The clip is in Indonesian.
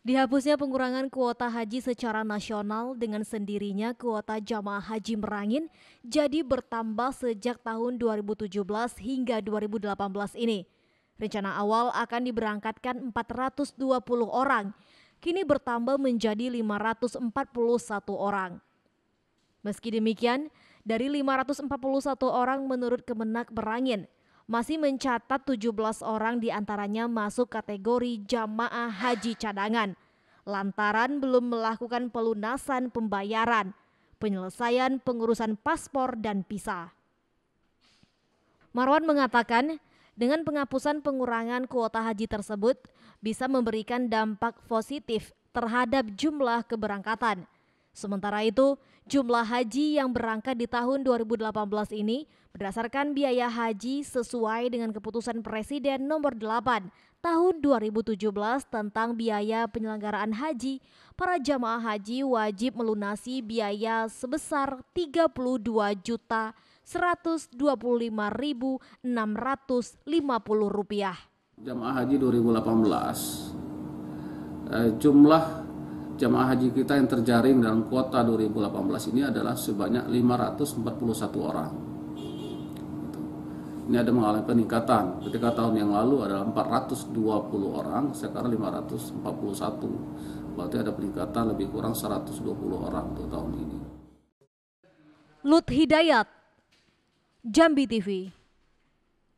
Dihapusnya pengurangan kuota haji secara nasional dengan sendirinya kuota jamaah haji merangin jadi bertambah sejak tahun 2017 hingga 2018 ini. Rencana awal akan diberangkatkan 420 orang, kini bertambah menjadi 541 orang. Meski demikian, dari 541 orang menurut Kemenak Berangin, masih mencatat 17 orang diantaranya masuk kategori jamaah haji cadangan lantaran belum melakukan pelunasan pembayaran, penyelesaian pengurusan paspor dan visa. Marwan mengatakan, dengan penghapusan pengurangan kuota haji tersebut bisa memberikan dampak positif terhadap jumlah keberangkatan – Sementara itu, jumlah haji yang berangkat di tahun 2018 ini berdasarkan biaya haji sesuai dengan keputusan Presiden nomor 8 tahun 2017 tentang biaya penyelenggaraan haji. Para jamaah haji wajib melunasi biaya sebesar 32 juta 125.650 rupiah. Jamaah haji 2018 eh, jumlah jamaah haji kita yang terjaring dalam kuota 2018 ini adalah sebanyak 541 orang. Ini ada mengalami peningkatan. Ketika tahun yang lalu adalah 420 orang, sekarang 541. Berarti ada peningkatan lebih kurang 120 orang untuk tahun ini. Lut Hidayat, Jambi TV.